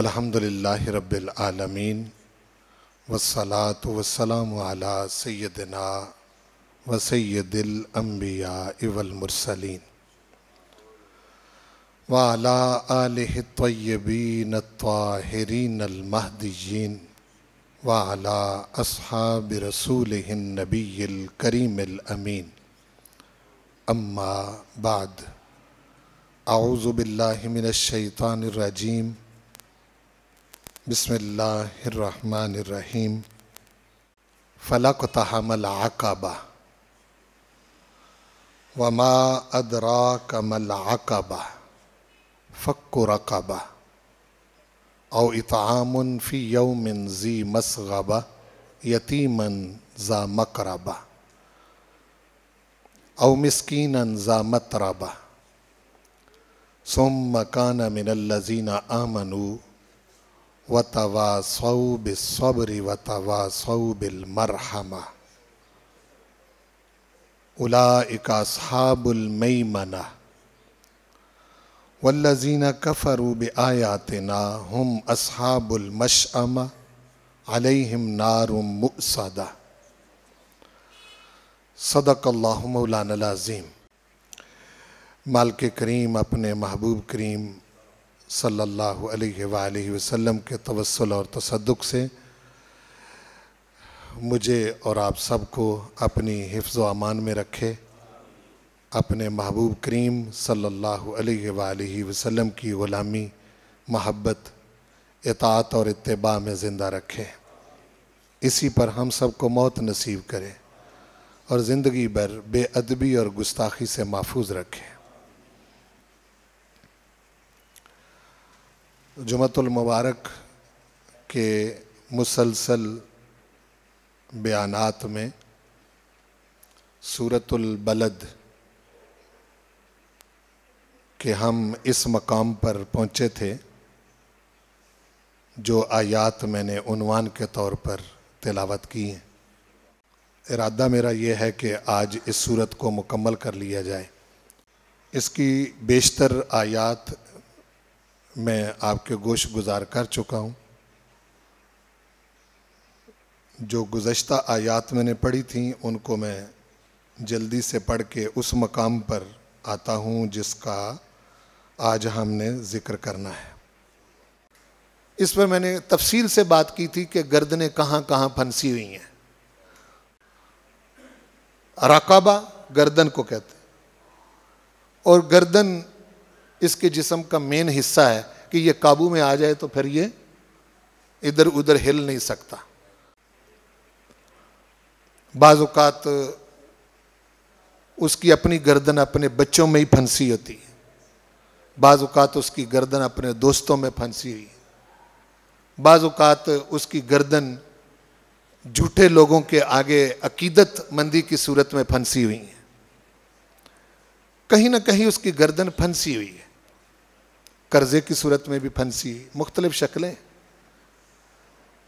अल्हम्दुलिल्लाह रब्बिल आलमीन वसलात वसलाम अला सैदना व सैदिल अम्बिया इवल मुरसलीन वाला आलह तयबीन ताहरीन अलमहदीन वाला असहाब रसूल नबील करीमिल अमीन अम्मा बाद आउज़बिल्लिमिनशैतानरजीम बसमीम फ़लक तहमल आकबा वमा अदरा कमल आकबा फ़क् रकबा इतामन फ़ी यौमिन जी मसगबा यतीमन ज़ा मकरबा और मिसकीन ज़ा मतरबा सुम मकान मिनल्लजीना आमनू व तवा सऊ बिसब्र व तवा सऊ बिलमरहमा उलाइकाबुलमना वल्लजीन कफ़रूब आयातना हम असहाबुलमशम अलहम नारुम मुसदा सदकल्लाजीम मालिक करीम अपने महबूब करीम सल्लल्लाहु अलैहि वसल्लम के तवसल और तसदक से मुझे और आप सबको अपनी हिफ्ज़ अमान में रखे अपने महबूब करीम सल्लल्लाहु अलैहि वसल्लम की ग़ुलामी महब्बत इतात और इतबा में ज़िंदा रखे इसी पर हम सबको मौत नसीब करें और ज़िंदगी भर बेअदबी और गुस्ताखी से महफूज रखें जुमतुल मुबारक के मुसलसल बयानात में सूरतुल बलद के हम इस मकाम पर पहुँचे थे जो आयात मैंने उनवान के तौर पर तिलावत की हैं इरादा मेरा ये है कि आज इस सूरत को मुकम्मल कर लिया जाए इसकी बेशतर आयात मैं आपके गोश गुजार कर चुका हूँ जो गुज्त आयात मैंने पढ़ी थी उनको मैं जल्दी से पढ़ के उस मकाम पर आता हूँ जिसका आज हमने ज़िक्र करना है इस पर मैंने तफसील से बात की थी कि गर्दने कहाँ कहाँ फंसी हुई हैं रकाबा गर्दन को कहते हैं और गर्दन इसके जिसम का मेन हिस्सा है कि ये काबू में आ जाए तो फिर ये इधर उधर हिल नहीं सकता बाज़ात उसकी अपनी गर्दन अपने बच्चों में ही फंसी होती है बाज़ात उसकी गर्दन अपने दोस्तों में फंसी हुई बाजुकात बाज़ात उसकी गर्दन झूठे लोगों के आगे अकीदत मंदी की सूरत में फंसी हुई है कहीं ना कहीं उसकी गर्दन फंसी हुई है कर्ज़े की सूरत में भी फंसी मुख्तलिफ शक्लें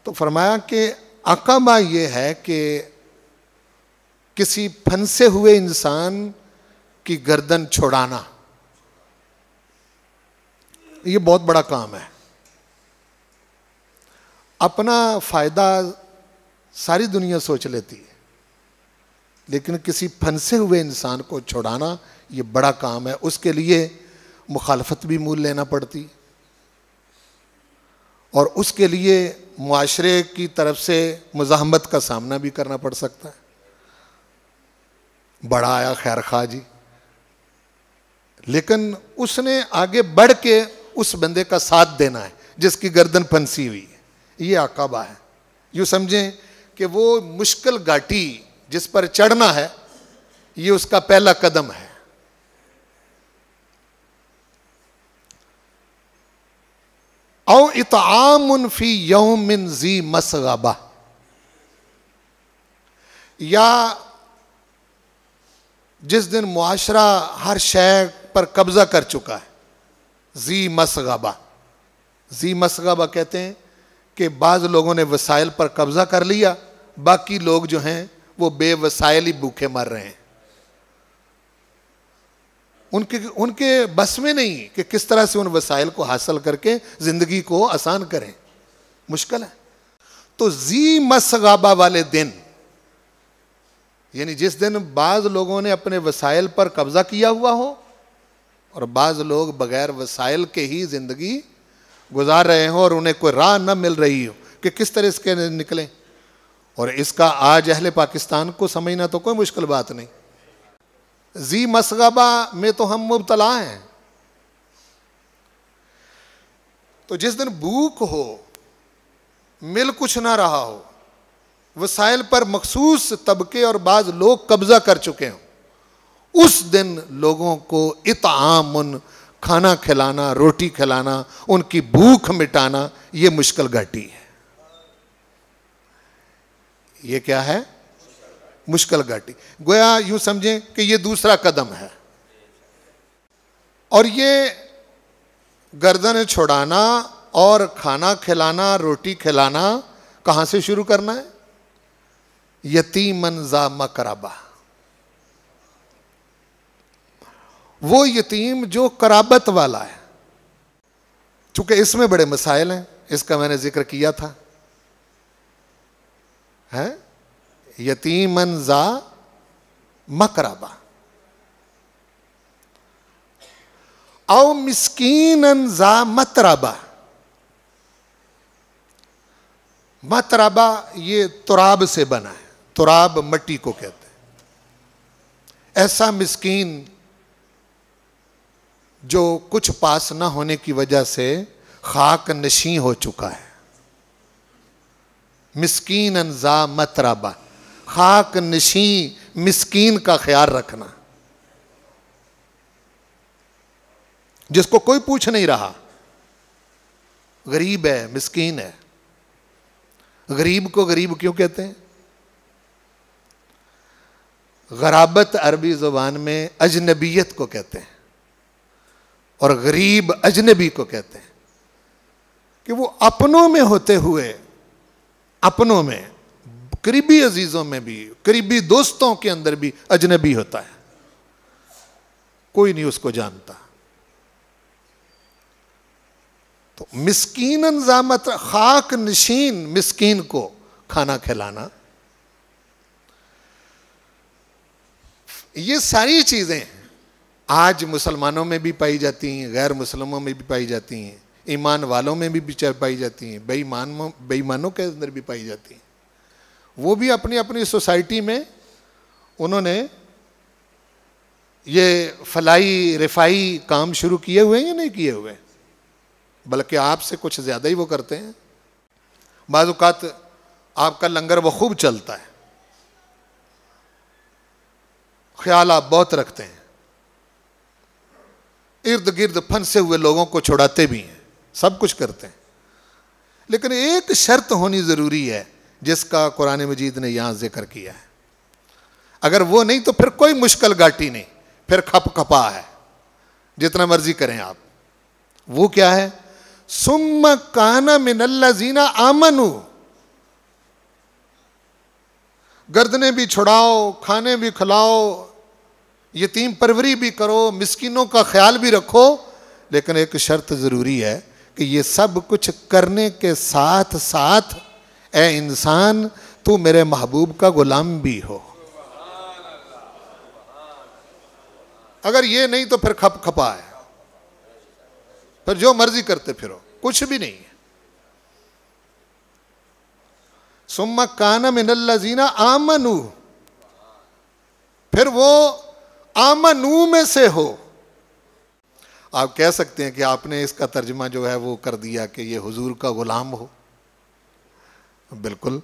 तो फरमाया कि अकबा ये है कि किसी फंसे हुए इंसान की गर्दन छोड़ाना ये बहुत बड़ा काम है अपना फ़ायदा सारी दुनिया सोच लेती है लेकिन किसी फंसे हुए इंसान को छोड़ाना ये बड़ा काम है उसके लिए मुखालफत भी मूल लेना पड़ती और उसके लिए माशरे की तरफ से मज़ाहमत का सामना भी करना पड़ सकता है बड़ा आया खैर खा जी लेकिन उसने आगे बढ़ के उस बंदे का साथ देना है जिसकी गर्दन फंसी हुई है ये अकाबा है यूँ समझें कि वो मुश्किल घाटी जिस पर चढ़ना है ये उसका पहला कदम है इताम फी यौमिन जी मसगबा या जिस दिन मुआरा हर शय पर कब्जा कर चुका है जी मसगबा जी मसगबा कहते हैं कि बाज़ लोगों ने वसाइल पर कब्ज़ा कर लिया बाकी लोग जो हैं वो बेवसाइल ही भूखे मर रहे हैं उनके उनके बस में नहीं कि किस तरह से उन वसाइल को हासिल करके ज़िंदगी को आसान करें मुश्किल है तो जी मसगाबा वाले दिन यानी जिस दिन बाज़ लोगों ने अपने वसाइल पर कब्ज़ा किया हुआ हो और बाज़ लोग बग़ैर वसाइल के ही ज़िंदगी गुजार रहे हों और उन्हें कोई राह न मिल रही हो कि किस तरह इसके निकलें और इसका आज अहले पाकिस्तान को समझना तो कोई मुश्किल बात नहीं जी मसगबा में तो हम मुबतला हैं तो जिस दिन भूख हो मिल कुछ ना रहा हो वसाइल पर मखसूस तबके और बाज लोग कब्जा कर चुके हों उस दिन लोगों को उन खाना खिलाना रोटी खिलाना उनकी भूख मिटाना ये मुश्किल घटी है ये क्या है मुश्किल घाटी गोया यूं समझें कि ये दूसरा कदम है और ये गर्दन छोड़ाना और खाना खिलाना रोटी खिलाना कहाँ से शुरू करना है यतीमन जा मकराबा वो यतीम जो कराबत वाला है चूंकि इसमें बड़े मसाइल हैं इसका मैंने जिक्र किया था हैं यतीमन जा मकराबा औ मिस्कीन जा मतराबा मतराबा ये तुराब से बना है तुराब मट्टी को कहते हैं ऐसा मिस्कीन जो कुछ पास ना होने की वजह से खाक नशी हो चुका है मिस्कीन अनजा मतराबा खाक नशी मिसकीन का ख्याल रखना जिसको कोई पूछ नहीं रहा गरीब है मिसकीन है गरीब को गरीब क्यों कहते हैं गराबत अरबी ज़ुबान में अजनबीयत को कहते हैं और गरीब अजनबी को कहते हैं कि वो अपनों में होते हुए अपनों में करीबी अजीज़ों में भी करीबी दोस्तों के अंदर भी अजनबी होता है कोई नहीं उसको जानता तो मिसकीन जामत खाक नशीन मिसकीन को खाना खिलाना ये सारी चीज़ें आज मुसलमानों में भी पाई जाती हैं गैर मुसलमानों में भी पाई जाती हैं ईमान वालों में भी पाई जाती हैं बेईमान बेईमानों के अंदर भी पाई जाती हैं वो भी अपनी अपनी सोसाइटी में उन्होंने ये फलाई रिफाई काम शुरू किए हुए हैं या नहीं किए हुए बल्कि आपसे कुछ ज़्यादा ही वो करते हैं बाज़ात आपका लंगर बखूब चलता है ख्याल आप बहुत रखते हैं इर्द गिर्द फंसे हुए लोगों को छुड़ाते भी हैं सब कुछ करते हैं लेकिन एक शर्त होनी ज़रूरी है जिसका कुरान मजीद ने यहाँ जिक्र किया है अगर वो नहीं तो फिर कोई मुश्किल घाटी नहीं फिर खप खपा है जितना मर्जी करें आप वो क्या है सुम काना मिनल्ला जीना आमन गर्दने भी छुड़ाओ खाने भी खिलाओ यतीम परवरी भी करो मिस्किनों का ख्याल भी रखो लेकिन एक शर्त ज़रूरी है कि ये सब कुछ करने के साथ साथ ए इंसान तू मेरे महबूब का गुलाम भी हो अगर ये नहीं तो फिर खप खपा है फिर जो मर्जी करते फिरो कुछ भी नहीं है सुम्मा काना मिनल्लाजीना आमनू फिर वो आमनू में से हो आप कह सकते हैं कि आपने इसका तर्जमा जो है वो कर दिया कि ये हुजूर का गुलाम हो बिल्कुल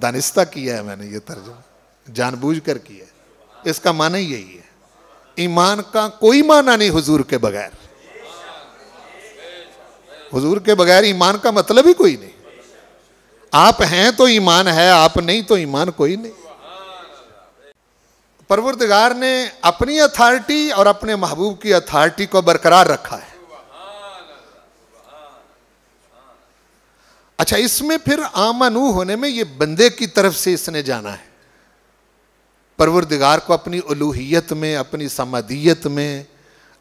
दानिस्ता किया है मैंने ये तर्जुमा जानबूझ कर किया है इसका माना ही यही है ईमान का कोई माना नहीं हुजूर के बगैर हुजूर के बगैर ईमान का मतलब ही कोई नहीं आप हैं तो ईमान है आप नहीं तो ईमान कोई नहीं परवरदगार ने अपनी अथॉरिटी और अपने महबूब की अथॉरिटी को बरकरार रखा है अच्छा इसमें फिर आमनु होने में ये बंदे की तरफ से इसने जाना है परवरदिगार को अपनी उलूहियत में अपनी समादियत में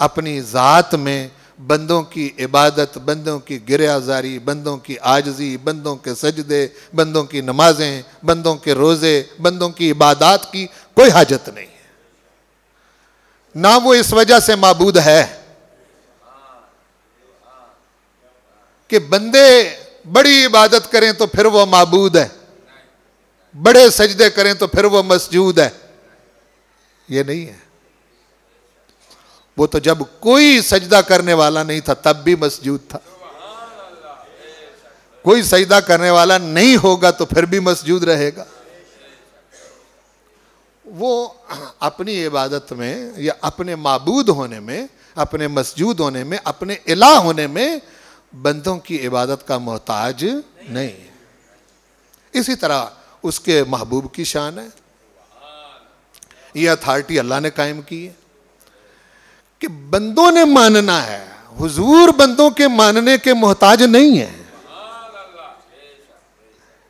अपनी ज़ात में बंदों की इबादत बंदों की आजारी बंदों की आजजी बंदों के सजदे बंदों की नमाजें बंदों के रोज़े बंदों की इबादत की कोई हाजत नहीं है ना वो इस वजह से मबूद है कि बंदे बड़ी इबादत करें तो फिर वह मबूद है बड़े सजदे करें तो फिर वह मसजूद है ये नहीं है वो तो जब कोई सजदा करने वाला नहीं था तब भी मसजूद था कोई सजदा करने वाला नहीं होगा तो फिर भी मसजूद रहेगा वो अपनी इबादत में या अपने मबूद होने में अपने मसजूद होने में अपने इला होने में बंदों की इबादत का मोहताज नहीं है इसी तरह उसके महबूब की शान है ये अथॉरिटी अल्लाह ने कायम की है कि बंदों ने मानना है हुजूर बंदों के मानने के मोहताज नहीं है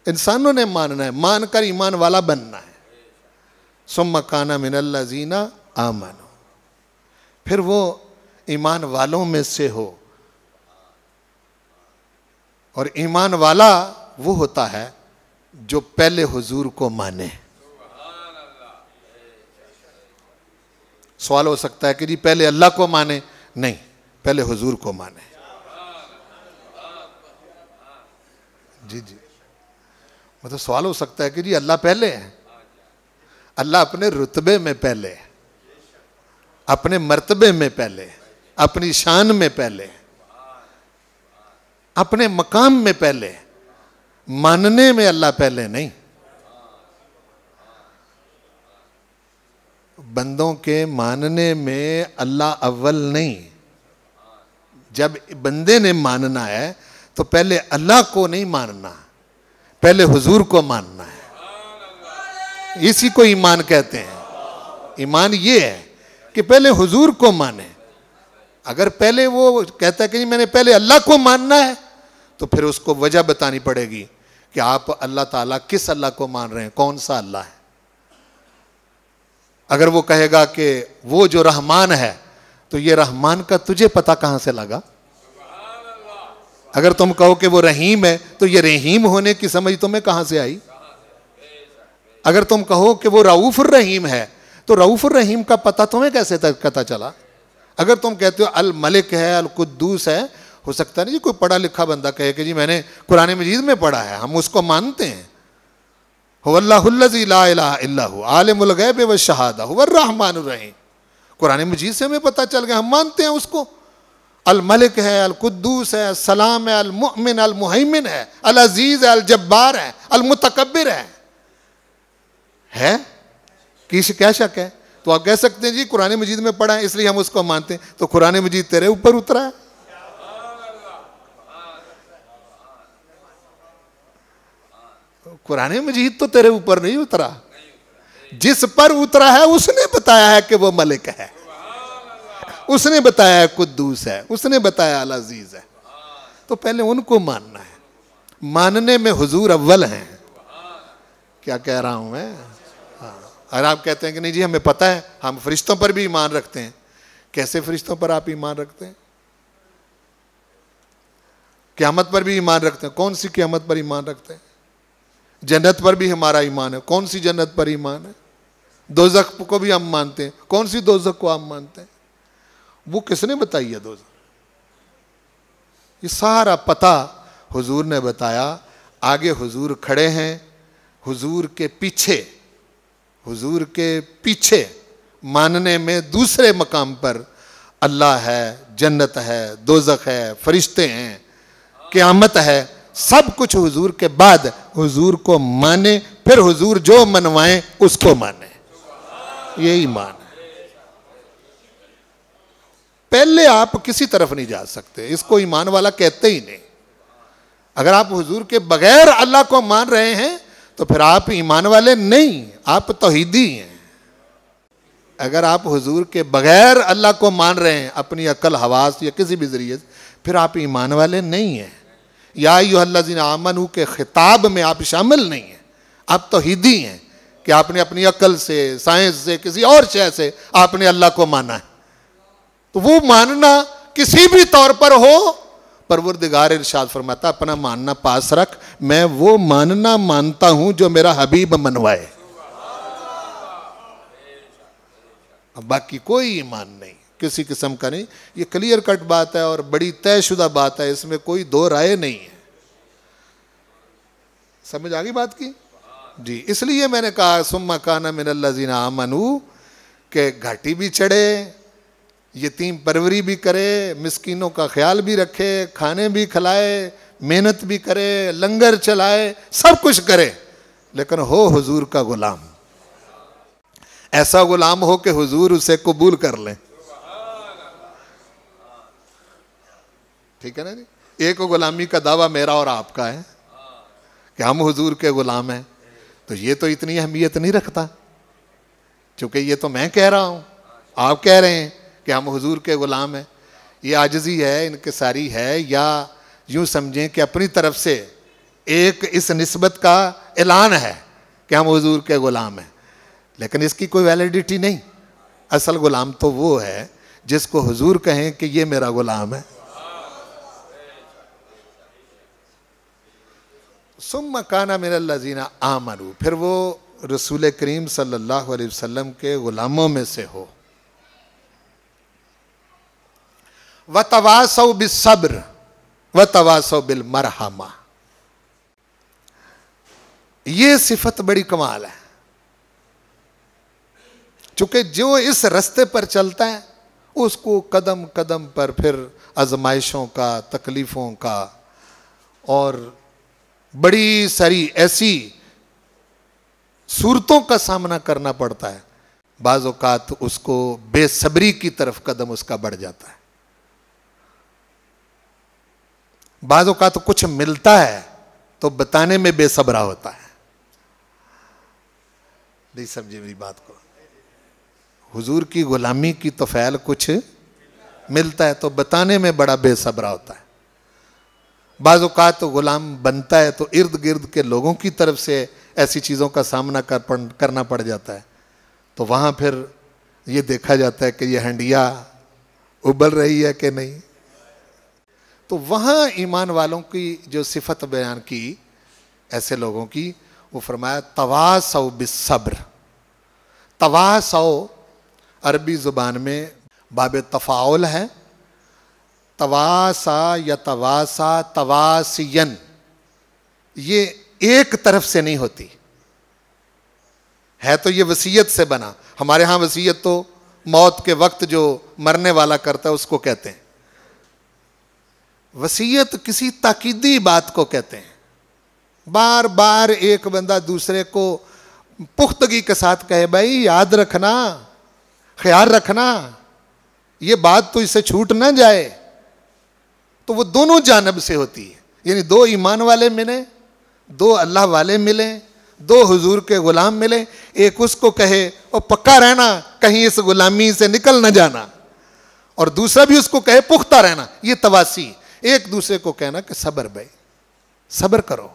इंसानों ने मानना है मानकर ईमान वाला बनना है सुम मकाना मिनल्ला जीना आमन फिर वो ईमान वालों में से हो और ईमान वाला वो होता है जो पहले हुजूर को माने सवाल हो सकता है कि जी पहले अल्लाह को माने नहीं पहले हुजूर को माने जी जी मतलब सवाल हो सकता है कि जी अल्लाह पहले है अल्लाह अपने रुतबे में पहले अपने मर्तबे में पहले अपनी शान में पहले है अपने मकाम में पहले मानने में अल्लाह पहले नहीं बंदों के मानने में अल्लाह अव्वल नहीं जब बंदे ने मानना है तो पहले अल्लाह को नहीं मानना पहले हुजूर को मानना है इसी को ईमान कहते हैं ईमान ये है कि पहले हुजूर को माने अगर पहले वो कहता है कि मैंने पहले अल्लाह को मानना है तो फिर उसको वजह बतानी पड़ेगी कि आप अल्लाह ताला किस अल्लाह को मान रहे हैं कौन सा अल्लाह है अगर वो कहेगा कि वो जो रहमान है तो ये रहमान का तुझे पता कहां से लगा अगर तुम कहो कि वो रहीम है तो ये रहीम होने की समझ तुम्हें कहां से आई अगर तुम कहो कि वो रऊफ़ रहीम है तो रऊफ़ रहीम का पता तुम्हें कैसे पता चला अगर तुम कहते हो अल मलिक है अल कुद्दूस है हो सकता नहीं जी कोई पढ़ा लिखा बंदा कहे कि जी मैंने कुरान मजीद में पढ़ा है हम उसको मानते हैं आलमगैब व शहादा हुरहमान रहीम कुरान मजीद से हमें पता चल गया हम मानते हैं उसको अलमलिक है अलकुद्दूस है सलाम है अलमुमिन अलमुहमिन है अलजीज़ है अलजब्बार है अलमुतकबिर है है किस क्या शक है तो आप कह सकते हैं जी कुरान मजीद में पढ़ा है इसलिए हम उसको मानते हैं तो कुरान मजीद तेरे ऊपर उतरा है कुरान मजीद तो तेरे ऊपर नहीं उतरा जिस पर उतरा है उसने बताया है कि वो मलिक है उसने बताया है कुदूस है उसने बताया अल अजीज है तो पहले उनको मानना है मानने में हुजूर अव्वल हैं क्या कह रहा हूं मैं हाँ और आप कहते हैं कि नहीं जी हमें पता है हम फरिश्तों पर भी ईमान रखते हैं कैसे फरिश्तों पर आप ईमान रखते हैं क्यामत पर भी ईमान रखते हैं कौन सी क्यामत पर ईमान रखते हैं जन्नत पर भी हमारा ईमान है कौन सी जन्नत पर ईमान है दोजक को भी हम मानते हैं कौन सी दोजक को हम मानते हैं वो किसने बताई है दो ये सारा पता हुजूर ने बताया आगे हुजूर खड़े हैं हुजूर के पीछे हुजूर के पीछे मानने में दूसरे मकाम पर अल्लाह है जन्नत है दोजक है फरिश्ते हैं क़यामत है सब कुछ हुजूर के बाद हुजूर को माने फिर हुजूर जो मनवाए उसको माने यही मान है पहले आप किसी तरफ नहीं जा सकते इसको ईमान वाला कहते ही नहीं अगर आप हुजूर के बगैर अल्लाह को मान रहे हैं तो फिर आप ईमान वाले नहीं आप तोहीदी हैं अगर आप हुजूर के बगैर अल्लाह को मान रहे हैं अपनी अकल हवास या किसी भी जरिए से फिर आप ईमान वाले नहीं हैं या अल्लाजी आमन के ख़िताब में आप शामिल नहीं हैं आप तो हिदी हैं कि आपने अपनी अकल से साइंस से किसी और शह से आपने अल्लाह को माना है तो वो मानना किसी भी तौर पर हो दिगार इर्शाद फरमाता अपना मानना पास रख मैं वो मानना मानता हूं जो मेरा हबीब मनवाए बाकी कोई ईमान नहीं किसी किस्म का नहीं ये क्लियर कट बात है और बड़ी तयशुदा बात है इसमें कोई दो राय नहीं है समझ आ गई बात की जी इसलिए मैंने कहा सुम्मा काना मिनल्लाजीना आमनू के घाटी भी चढ़े यतीम परवरी भी करे मिस्किनों का ख्याल भी रखे खाने भी खिलाए मेहनत भी करे लंगर चलाए सब कुछ करे लेकिन हो हुजूर का गुलाम ऐसा गुलाम हो कि हुजूर उसे कबूल कर लें ठीक है ना जी एक गुलामी का दावा मेरा और आपका है कि हम हुजूर के गुलाम हैं तो ये तो इतनी अहमियत नहीं रखता क्योंकि ये तो मैं कह रहा हूँ आप कह रहे हैं कि हम हुजूर के गुलाम हैं ये आजजी है इनके सारी है या यूं समझें कि अपनी तरफ से एक इस नस्बत का ऐलान है कि हम हुजूर के गुलाम हैं लेकिन इसकी कोई वैलिडिटी नहीं असल गुलाम तो वो है जिसको हुजूर कहें कि ये मेरा गुलाम है सुम मकाना जीना आमरू फिर वो रसूल करीम सल्लल्लाहु अलैहि वसल्लम के ग़ुलामों में से हो व तवासव बिसब्र व तवासव बिल मरहमा ये सिफत बड़ी कमाल है चूंकि जो इस रास्ते पर चलता है उसको कदम कदम पर फिर आजमाइशों का तकलीफ़ों का और बड़ी सारी ऐसी सूरतों का सामना करना पड़ता है बाज़ात उसको बेसब्री की तरफ कदम उसका बढ़ जाता है बाज़ात कुछ मिलता है तो बताने में बेसब्रा होता है नहीं समझे मेरी बात को हुजूर की गुलामी की तो फैल कुछ मिलता है तो बताने में बड़ा बेसब्रा होता है बाज़ात तो ग़ुलाम बनता है तो इर्द गिर्द के लोगों की तरफ से ऐसी चीज़ों का सामना कर पड़ करना पड़ जाता है तो वहाँ फिर ये देखा जाता है कि यह हंडिया उबल रही है कि नहीं तो वहाँ ईमान वालों की जो सिफत बयान की ऐसे लोगों की वो फरमाया तवा सौ बिसब्र तवा सौ अरबी ज़ुबान में बाब तफ़ाउल है तवासा या तवासा तवासियन ये एक तरफ से नहीं होती है तो ये वसीयत से बना हमारे यहां वसीयत तो मौत के वक्त जो मरने वाला करता है उसको कहते हैं वसीयत किसी ताकीदी बात को कहते हैं बार बार एक बंदा दूसरे को पुख्तगी के साथ कहे भाई याद रखना ख्याल रखना ये बात तो इससे छूट ना जाए तो वो दोनों जानब से होती है यानी दो ईमान वाले मिले दो अल्लाह वाले मिले दो हुजूर के ग़ुलाम मिले एक उसको कहे और पक्का रहना कहीं इस ग़ुलामी से निकल ना जाना और दूसरा भी उसको कहे पुख्ता रहना ये तवासी एक दूसरे को कहना कि सबर भाई सबर करो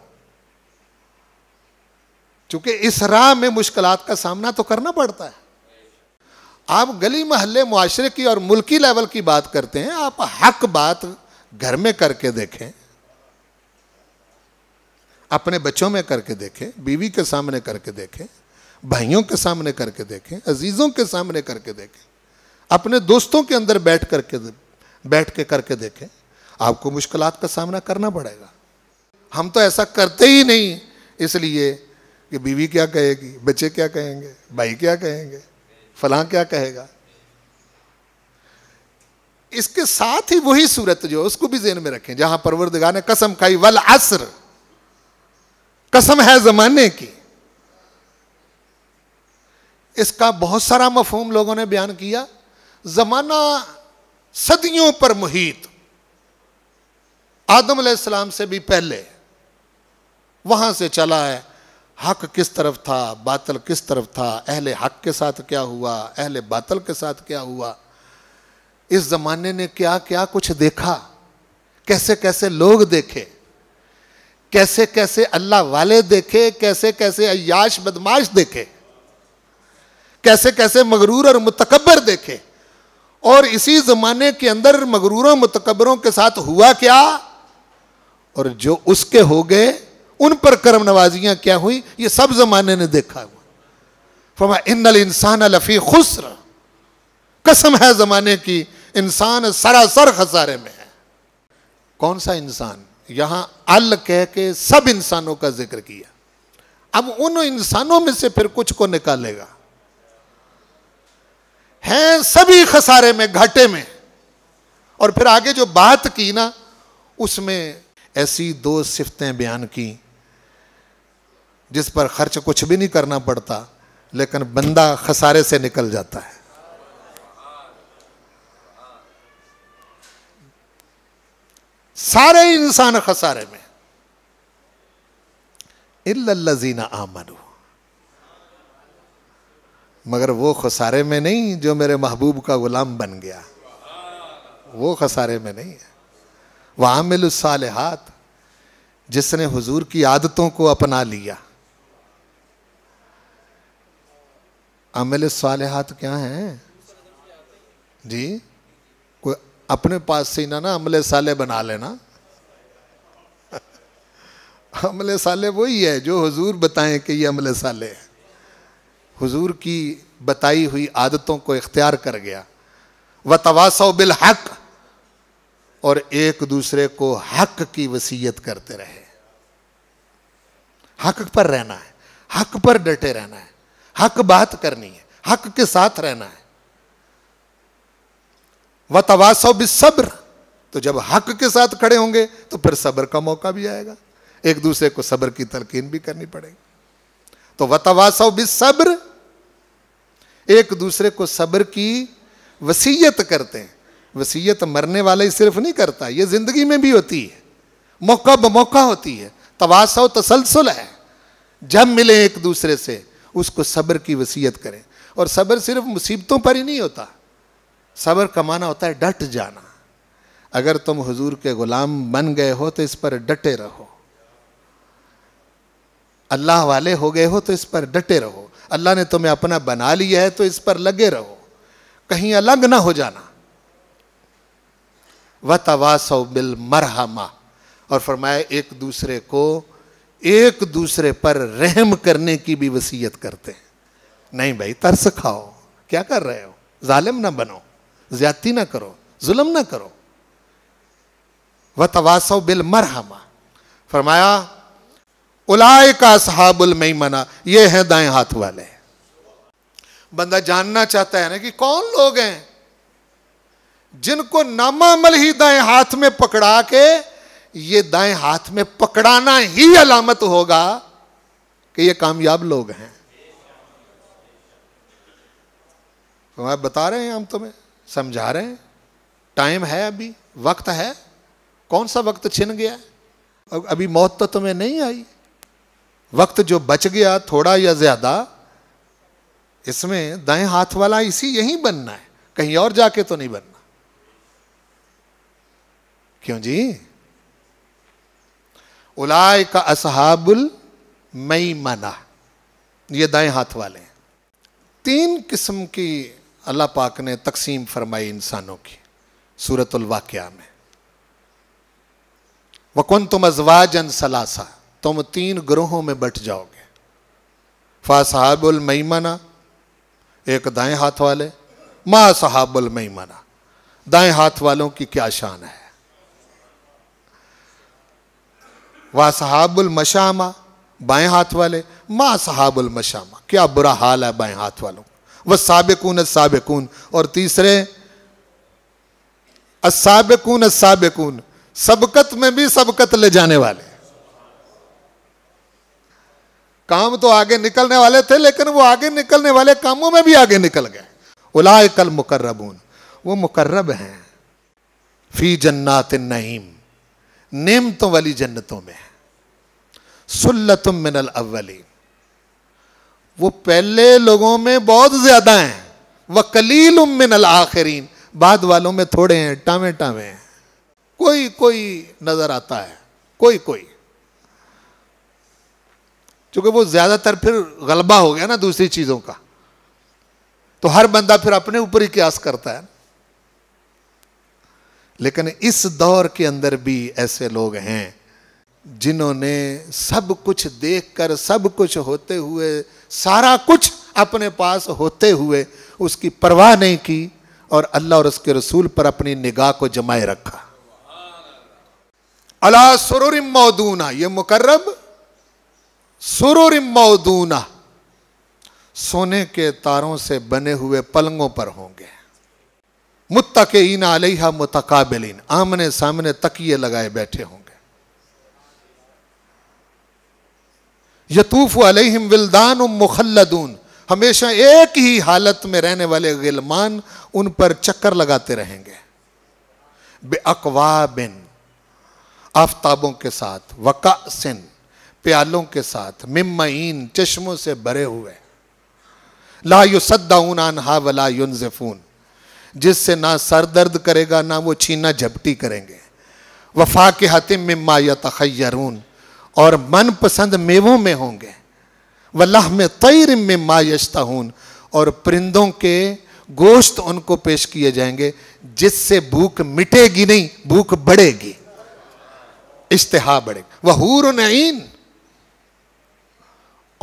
चूंकि इस राह में मुश्किल का सामना तो करना पड़ता है आप गली महल्ले माशरे की और मुल्की लेवल की बात करते हैं आप हक बात घर में करके देखें अपने बच्चों में करके देखें बीवी के सामने करके देखें भाइयों के सामने करके देखें अजीज़ों के सामने करके देखें अपने दोस्तों के अंदर बैठ करके बैठ के करके देखें आपको मुश्किल का सामना करना पड़ेगा हम तो ऐसा करते ही नहीं इसलिए कि बीवी क्या कहेगी बच्चे क्या कहेंगे भाई क्या कहेंगे फलां क्या कहेगा इसके साथ ही वही सूरत जो है उसको भी जेन में रखें जहां परवरदगा ने कसम खाई वल असर कसम है जमाने की इसका बहुत सारा मफहम लोगों ने बयान किया जमाना सदियों पर मुहित आदम सलाम से भी पहले वहां से चला है हक किस तरफ था बातल किस तरफ था अहले हक के साथ क्या हुआ अहले बातल के साथ क्या हुआ इस जमाने ने क्या क्या कुछ देखा कैसे कैसे लोग देखे कैसे कैसे अल्लाह वाले देखे कैसे कैसे अयाश बदमाश देखे कैसे कैसे मगरूर और मुतकबर देखे और इसी ज़माने के अंदर मगरूरों मतकबरों के साथ हुआ क्या और जो उसके हो गए उन पर कर्म नवाजियां क्या हुई ये सब ज़माने ने देखा हुआ फमा इन इंसान लफ़ी खुसर कसम है ज़माने की इंसान सरासर खसारे में है कौन सा इंसान यहां अल कह के सब इंसानों का जिक्र किया अब उन इंसानों में से फिर कुछ को निकालेगा हैं सभी खसारे में घाटे में और फिर आगे जो बात की ना उसमें ऐसी दो सिफतें बयान की जिस पर खर्च कुछ भी नहीं करना पड़ता लेकिन बंदा खसारे से निकल जाता है सारे इंसान खसारे में इल्लल्लजीना आमनू मगर वो खसारे में नहीं जो मेरे महबूब का गुलाम बन गया वो खसारे में नहीं है वह आमिल हाथ जिसने हुजूर की आदतों को अपना लिया आमिल सालहात क्या हैं जी अपने पास से ना ना अमले साले बना लेना अमले साले वही है जो हुजूर बताएं कि ये अमले साले है हुजूर की बताई हुई आदतों को इख्तियार कर गया व तवासो बिल हक और एक दूसरे को हक की वसीयत करते रहे हक पर रहना है हक पर डटे रहना है हक बात करनी है हक के साथ रहना है व तवासव बिसब्र तो जब हक के साथ खड़े होंगे तो फिर सब्र का मौका भी आएगा एक दूसरे को सब्र की तलकीन भी करनी पड़ेगी तो वतवासव सब्र एक दूसरे को सब्र की वसीयत करते हैं वसीयत मरने वाला ही सिर्फ नहीं करता ये जिंदगी में भी होती है मौका बमौका होती है तवासव तसलसल है जब मिले एक दूसरे से उसको सब्र की वसीयत करें और सब्र सिर्फ मुसीबतों पर ही नहीं होता सबर कमाना होता है डट जाना अगर तुम हुजूर के गुलाम बन गए हो तो इस पर डटे रहो अल्लाह वाले हो गए हो तो इस पर डटे रहो अल्लाह ने तुम्हें अपना बना लिया है तो इस पर लगे रहो कहीं अलग ना हो जाना व तवासो बिल मरहमा और फरमाया एक दूसरे को एक दूसरे पर रहम करने की भी वसीयत करते हैं नहीं भाई तरस खाओ क्या कर रहे हो जालिम ना बनो ज्यादती ना करो जुलम ना करो व तवासव बिल मरहमा फरमाया उलाय का सहाबुल मना ये हैं दाएं हाथ वाले बंदा जानना चाहता है ना कि कौन लोग हैं जिनको नामामल ही दाएं हाथ में पकड़ा के ये दाएं हाथ में पकड़ाना ही अलामत होगा कि ये कामयाब लोग हैं मैं बता रहे हैं हम तुम्हें समझा रहे हैं टाइम है अभी वक्त है कौन सा वक्त छिन गया अभी मौत तो तुम्हें नहीं आई वक्त जो बच गया थोड़ा या ज्यादा इसमें दाएं हाथ वाला इसी यहीं बनना है कहीं और जाके तो नहीं बनना क्यों जी उलाय का असहाबुल मई मना ये दाएं हाथ वाले हैं तीन किस्म की अल्लाह पाक ने तकसीम फरमाई इंसानों की सूरतवाक़ में वकुन तुम अजवाजन सलासा तुम तीन ग्रोहों में बट जाओगे फ़ासहाबुलमैमना एक दाएं हाथ वाले मा सहाबुलमैमना दाएं हाथ वालों की क्या शान है वाह सहाबुलमशामा बाएं हाथ वाले मा सहाबुलमशामा क्या बुरा हाल है बाएं हाथ वालों वह साबिकून साबिकून और तीसरे असाबिकून साबिकून सबकत में भी सबकत ले जाने वाले काम तो आगे निकलने वाले थे लेकिन वो आगे निकलने वाले कामों में भी आगे निकल गए उलाय कल मुकर्रबून वो मुकर्रब हैं फी जन्नात नईम नेमतों वाली जन्नतों में सुल्लतुम मिनल अव्वलीन वो पहले लोगों में बहुत ज्यादा हैं व कलील उमिन आखिरीन बाद वालों में थोड़े हैं टावे टावे हैं कोई कोई नजर आता है कोई कोई क्योंकि वो ज्यादातर फिर गलबा हो गया ना दूसरी चीजों का तो हर बंदा फिर अपने ऊपर ही क्यास करता है लेकिन इस दौर के अंदर भी ऐसे लोग हैं जिन्होंने सब कुछ देखकर सब कुछ होते हुए सारा कुछ अपने पास होते हुए उसकी परवाह नहीं की और अल्लाह और उसके रसूल पर अपनी निगाह को जमाए रखा अला सुरुर मौदूना ये मुकर्रब सुरुर मौदूना सोने के तारों से बने हुए पलंगों पर होंगे इना अलैहा मुतकाबलिन आमने सामने तकिए लगाए बैठे होंगे यतूफ़ अलहिम विल्दान मुखलदून हमेशा एक ही हालत में रहने वाले गिलमान उन पर चक्कर लगाते रहेंगे बिन आफ्ताबों के साथ वकासिन प्यालों के साथ ममईन चश्मों से भरे हुए ला युसदाउन अनहा वला युनजफून जिससे ना सर दर्द करेगा ना वो छीना झपटी करेंगे वफा के हतिम मिम्मा या तखयरून और मनपसंद मेवों में होंगे वल्लाह में तैर में मायश्ताहून और परिंदों के गोश्त उनको पेश किए जाएंगे जिससे भूख मिटेगी नहीं भूख बढ़ेगी इश्तहा बढ़ेगा वहूर नईन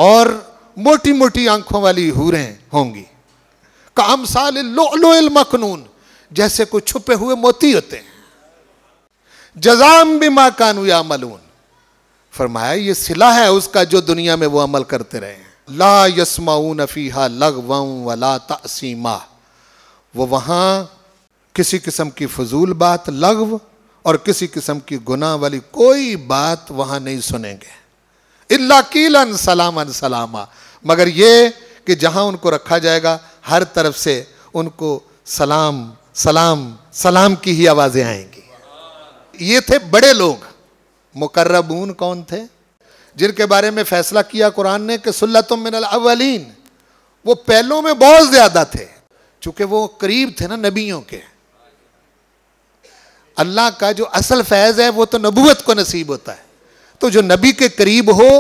और मोटी मोटी आंखों वाली हूरें होंगी काम साल लो मखनून जैसे कुछ छुपे हुए मोती होते हैं जजाम बिमा कानू या मलून फरमाया ये सिला है उसका जो दुनिया में वो अमल करते रहे हैं ला यसमाऊ नफ़ीहा लगवम वला तसीमा वो वहाँ किसी किस्म की फजूल बात लगव और किसी किस्म की गुनाह वाली कोई बात वहाँ नहीं सुनेंगे इल्ला कीलन अन सलामा मगर ये कि जहाँ उनको रखा जाएगा हर तरफ से उनको सलाम सलाम सलाम की ही आवाज़ें आएंगी ये थे बड़े लोग मुकर्रबून कौन थे जिनके बारे में फैसला किया कुरान ने कि सुल्लतम अवलिन वो पहलों में बहुत ज़्यादा थे चूंकि वो करीब थे ना नबियों के अल्लाह का जो असल फैज़ है वो तो नबूत को नसीब होता है तो जो नबी के करीब हो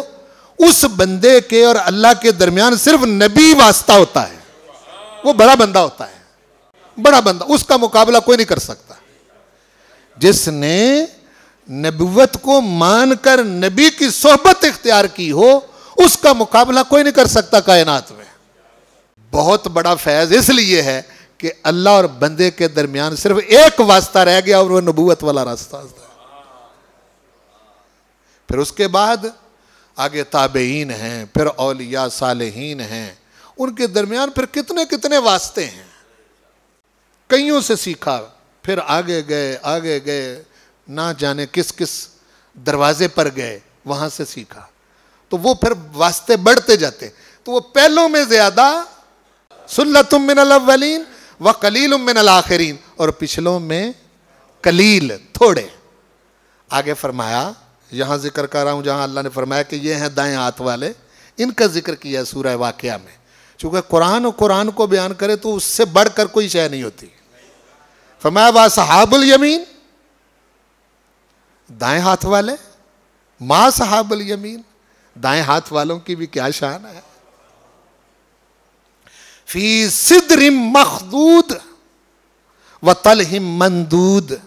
उस बंदे के और अल्लाह के दरमियान सिर्फ नबी वास्ता होता है वो बड़ा बंदा होता है बड़ा बंदा उसका मुकाबला कोई नहीं कर सकता जिसने नबूत को मानकर नबी की सोहबत इख्तियार की हो उसका मुकाबला कोई नहीं कर सकता कायनात में बहुत बड़ा फैज़ इसलिए है कि अल्लाह और बंदे के दरमियान सिर्फ एक वास्ता रह गया और वह नबूत वाला रास्ता फिर उसके बाद आगे ताबेन हैं फिर औलिया सालहीन हैं उनके दरमियान फिर कितने कितने वास्ते हैं कईयों से सीखा फिर आगे गए आगे गए ना जाने किस किस दरवाजे पर गए वहां से सीखा तो वो फिर वास्ते बढ़ते जाते तो वो पहलों में ज़्यादा सुल्लतुम मिन अलवलीन व कलील मिन आखिरीन और पिछलों में कलील थोड़े आगे फरमाया यहां जिक्र कर रहा हूं जहां अल्लाह ने फरमाया कि ये हैं दाएं हाथ वाले इनका जिक्र किया सूर्य वाकया में चूंकि कुरान और कुरान को बयान करे तो उससे बढ़कर कोई शय नहीं होती फरमाया वाह सहाबुल यमीन दाएं हाथ वाले माँ सहाबल यमीन दाएं हाथ वालों की भी क्या शान है फी सिद्रिम मखदूद व तलहिम मंदूद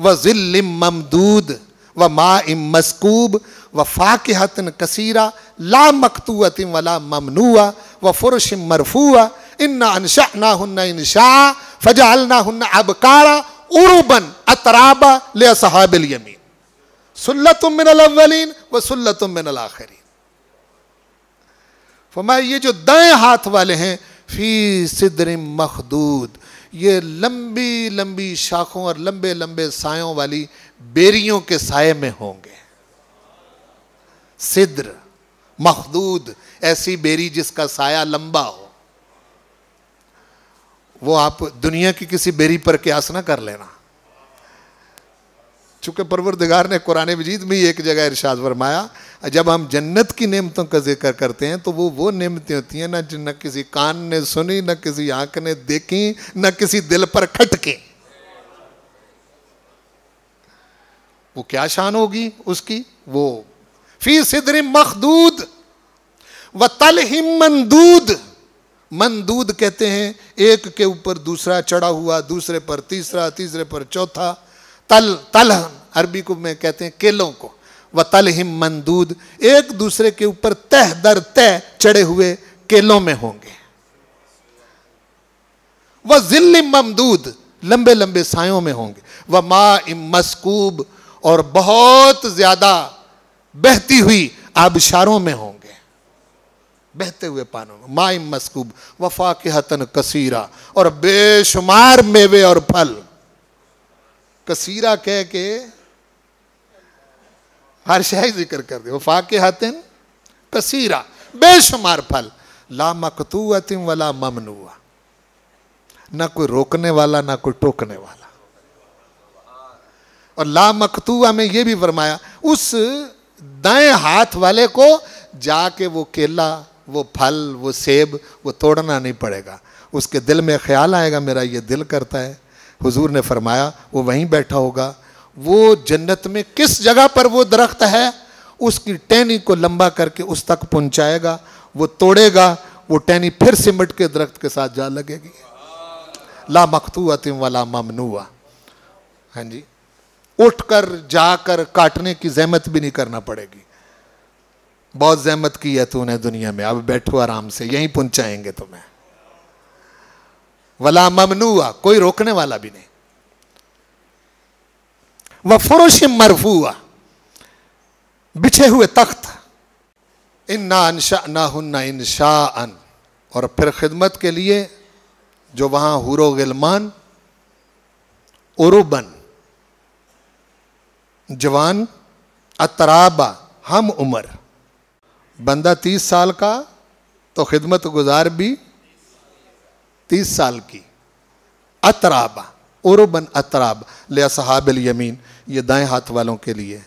व जिल्लिम ममदूद व मा इम मस्कूब व फाकहतन कसीरा ला मकतूतिम वला ममनुआ व फुरशम मरफूआ इन्ना अनशा ना हन्ना इनशा फजाल ना हन्ना अबकारा उर्बन अतराबा ले सहाबिल यमीन सुल्लतुम मिनल अव्वलीन व सुल्लतुम मिनल आखिरीन फरमाया ये जो दाएं हाथ वाले हैं फी सिदर मखदूद ये लंबी लंबी शाखों और लंबे लंबे सायों वाली बेरियों के साय में होंगे सिद्र मखदूद ऐसी बेरी जिसका साया लंबा हो वो आप दुनिया की किसी बेरी पर क्यास ना कर लेना परवर परवरदिगार ने कुरान मजीद में ही एक जगह इरशाद फरमाया जब हम जन्नत की नियमतों का जिक्र करते हैं तो वो वो नियमतें होती हैं ना न किसी कान ने सुनी न किसी आंख ने देखी न किसी दिल पर खटके वो क्या शान होगी उसकी वो फी सिदर मखदूद व तल ही मंदूद मंदूद कहते हैं एक के ऊपर दूसरा चढ़ा हुआ दूसरे पर तीसरा तीसरे पर चौथा तल तलहन अरबी को में कहते हैं केलों को व तल मंदूद एक दूसरे के ऊपर तह दर तह चढ़े हुए केलों में होंगे वह जिल ममदूद लंबे लंबे सायों में होंगे वह मा इम मस्कूब और बहुत ज्यादा बहती हुई आबशारों में होंगे बहते हुए पानों में मा इम मस्कूब वफा के हतन कसीरा और बेशुमार मेवे और फल कसीरा कह के हर शाह जिक्र कर दे वफा के कसीरा बेशुमार फल ला मकतूअतिम वाला ममनुआ ना कोई रोकने वाला ना कोई टोकने वाला और ला मकतूआ में यह भी फरमाया उस दाएं हाथ वाले को जाके वो केला वो फल वो सेब वो तोड़ना नहीं पड़ेगा उसके दिल में ख्याल आएगा मेरा ये दिल करता है हुजूर ने फरमाया वो वहीं बैठा होगा वो जन्नत में किस जगह पर वो दरख्त है उसकी टहनी को लंबा करके उस तक पहुंचाएगा वो तोड़ेगा वो टहनी फिर सिमट के दरख्त के साथ जा लगेगी ला मखतूआ वाला ममनुआ हाँ जी कर जाकर काटने की जहमत भी नहीं करना पड़ेगी बहुत जहमत की है तूने दुनिया में अब बैठो आराम से यहीं पहुंचाएंगे तुम्हें वला ममनुआ कोई रोकने वाला भी नहीं वह फुरुश मरफूआ बिछे हुए तख्त इन ना अनशा ना हन्ना इनशा अन और फिर खिदमत के लिए जो वहां हुरो गिलमान उरुबन जवान अतराबा हम उम्र बंदा तीस साल का तो खिदमत गुजार भी तीस साल की अतराबा उर्बन अतराब लिया यमीन ये दाएं हाथ वालों के लिए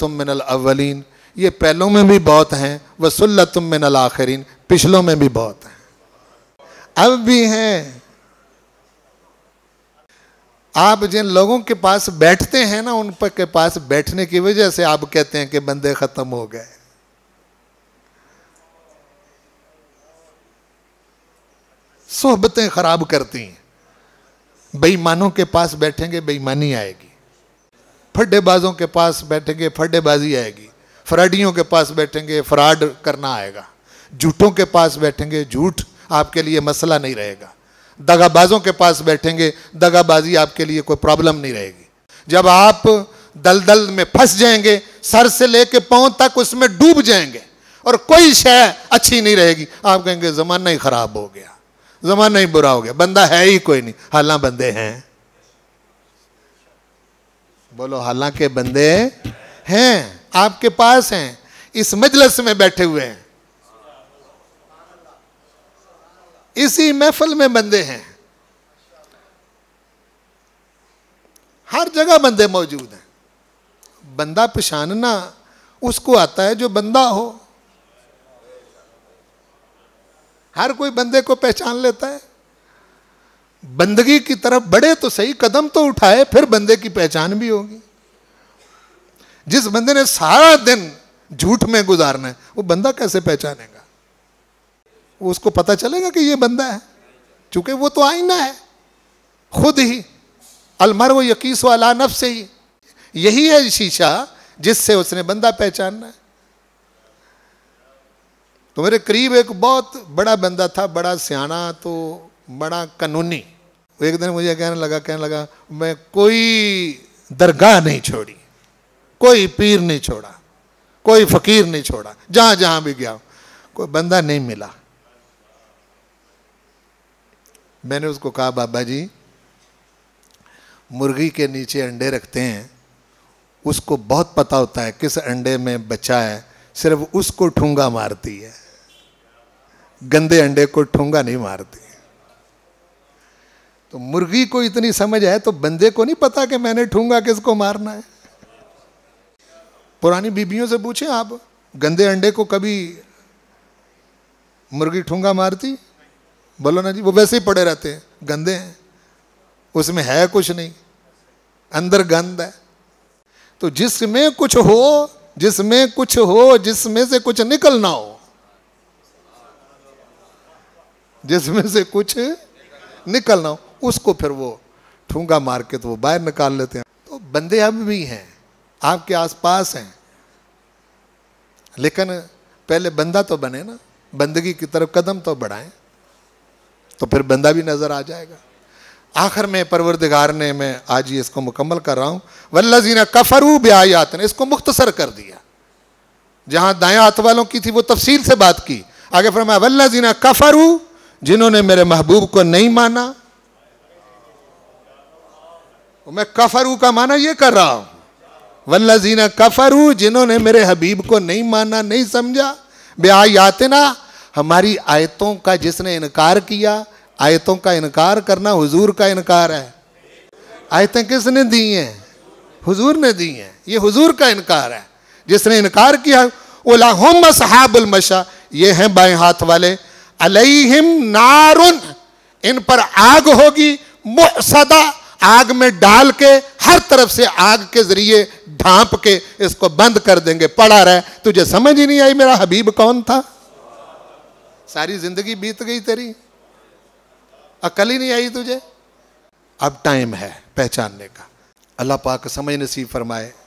तुम मिनल अवलिन ये पहलों में भी बहुत हैं व तुम मिनल आखरीन पिछलों में भी बहुत हैं अब भी हैं आप जिन लोगों के पास बैठते हैं ना उन पर के पास बैठने की वजह से आप कहते हैं कि बंदे ख़त्म हो गए सोहबतें ख़राब करती हैं बेईमानों के पास बैठेंगे बेईमानी आएगी फड्डेबाजों के पास बैठेंगे फड्डेबाजी आएगी फ्राडियों के पास बैठेंगे फ्रॉड करना आएगा झूठों के पास बैठेंगे झूठ आपके लिए मसला नहीं रहेगा दगाबाजों के पास बैठेंगे दगाबाजी आपके लिए कोई प्रॉब्लम नहीं रहेगी जब आप दलदल में फंस जाएंगे सर से लेके पाँव तक उसमें डूब जाएंगे और कोई शय अच्छी नहीं रहेगी आप कहेंगे ज़माना ही ख़राब हो गया ज़माना ही बुरा हो गया बंदा है ही कोई नहीं हाला बंदे हैं बोलो हालांकि बंदे हैं आपके पास हैं इस मजलस में बैठे हुए हैं इसी महफल में बंदे हैं हर जगह बंदे मौजूद हैं बंदा पहचानना उसको आता है जो बंदा हो हर कोई बंदे को पहचान लेता है बंदगी की तरफ बढ़े तो सही कदम तो उठाए फिर बंदे की पहचान भी होगी जिस बंदे ने सारा दिन झूठ में गुजारना है वो बंदा कैसे पहचानेगा वो उसको पता चलेगा कि ये बंदा है चूंकि वो तो आईना है खुद ही अलमर वो यकीस वाला नफ से ही यही है शीशा जिससे उसने बंदा पहचानना है तो मेरे करीब एक बहुत बड़ा बंदा था बड़ा सियाना तो बड़ा कानूनी एक दिन मुझे कहने लगा कहने लगा मैं कोई दरगाह नहीं छोड़ी कोई पीर नहीं छोड़ा कोई फकीर नहीं छोड़ा जहां जहां भी गया कोई बंदा नहीं मिला मैंने उसको कहा बाबा जी मुर्गी के नीचे अंडे रखते हैं उसको बहुत पता होता है किस अंडे में बच्चा है सिर्फ उसको ठूंगा मारती है गंदे अंडे को ठूंगा नहीं मारती तो मुर्गी को इतनी समझ है तो बंदे को नहीं पता कि मैंने ठूंगा किसको मारना है पुरानी बीबियों से पूछे आप गंदे अंडे को कभी मुर्गी ठूंगा मारती बोलो ना जी वो वैसे ही पड़े रहते हैं गंदे हैं उसमें है कुछ नहीं अंदर गंद है तो जिसमें कुछ हो जिसमें कुछ हो जिसमें से कुछ निकल ना हो जिसमें से कुछ निकलना उसको फिर वो ठूंगा मार के तो वो बाहर निकाल लेते हैं तो बंदे अब भी हैं आपके आसपास हैं लेकिन पहले बंदा तो बने ना बंदगी की तरफ कदम तो बढ़ाएं तो फिर बंदा भी नज़र आ जाएगा आखिर में परवरदिगार ने मैं आज ही इसको मुकम्मल कर रहा हूँ वल्ला जीना कफरू ब्यायात ने इसको मुख्तसर कर दिया जहाँ दाया हाथ वालों की थी वो तफसील से बात की आगे फरमाया वल्ला जीना कफरू जिन्होंने मेरे महबूब को नहीं माना मैं कफरू का माना ये कर रहा हूं वल्लाजीना कफरू जिन्होंने मेरे हबीब को नहीं माना नहीं समझा ना हमारी आयतों का जिसने इनकार किया आयतों का इनकार करना हुजूर का इनकार है आयतें किसने दी हैं हुजूर ने दी हैं ये हुजूर का इनकार है जिसने इनकार किया ओलाहम असहाबुल मशा ये हैं बाएं हाथ वाले अलईहिम नारुन इन पर आग होगी मुसदा आग में डाल के हर तरफ से आग के जरिए ढांप के इसको बंद कर देंगे पड़ा रहे तुझे समझ ही नहीं आई मेरा हबीब कौन था सारी जिंदगी बीत गई तेरी अकल ही नहीं आई तुझे अब टाइम है पहचानने का अल्लाह पाक समझ नसीब फरमाए